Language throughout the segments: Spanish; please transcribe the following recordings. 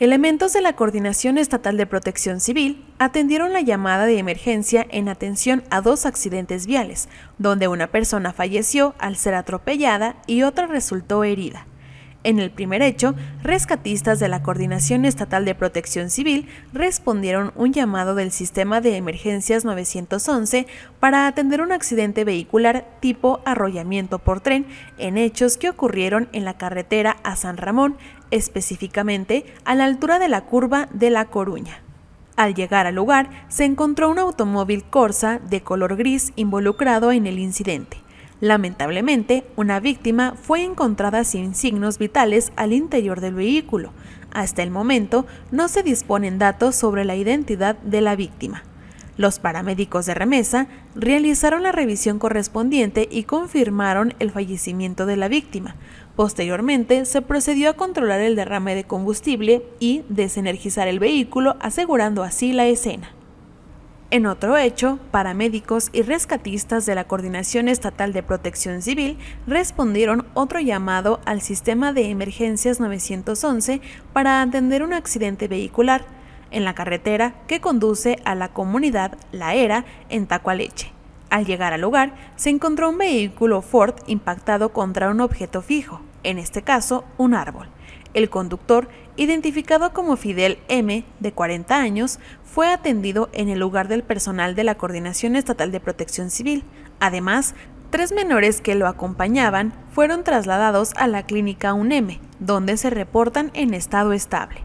Elementos de la Coordinación Estatal de Protección Civil atendieron la llamada de emergencia en atención a dos accidentes viales, donde una persona falleció al ser atropellada y otra resultó herida. En el primer hecho, rescatistas de la Coordinación Estatal de Protección Civil respondieron un llamado del Sistema de Emergencias 911 para atender un accidente vehicular tipo arrollamiento por tren en hechos que ocurrieron en la carretera a San Ramón, específicamente a la altura de la curva de La Coruña. Al llegar al lugar, se encontró un automóvil Corsa de color gris involucrado en el incidente. Lamentablemente, una víctima fue encontrada sin signos vitales al interior del vehículo. Hasta el momento, no se disponen datos sobre la identidad de la víctima. Los paramédicos de remesa realizaron la revisión correspondiente y confirmaron el fallecimiento de la víctima. Posteriormente, se procedió a controlar el derrame de combustible y desenergizar el vehículo, asegurando así la escena. En otro hecho, paramédicos y rescatistas de la Coordinación Estatal de Protección Civil respondieron otro llamado al sistema de emergencias 911 para atender un accidente vehicular en la carretera que conduce a la comunidad La Era en Tacualeche. Al llegar al lugar, se encontró un vehículo Ford impactado contra un objeto fijo, en este caso un árbol. El conductor, identificado como Fidel M., de 40 años, fue atendido en el lugar del personal de la Coordinación Estatal de Protección Civil. Además, tres menores que lo acompañaban fueron trasladados a la clínica m donde se reportan en estado estable.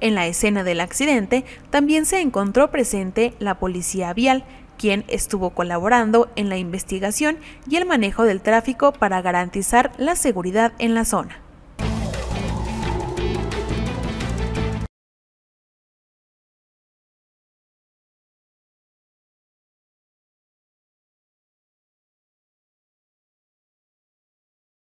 En la escena del accidente también se encontró presente la policía vial, quien estuvo colaborando en la investigación y el manejo del tráfico para garantizar la seguridad en la zona.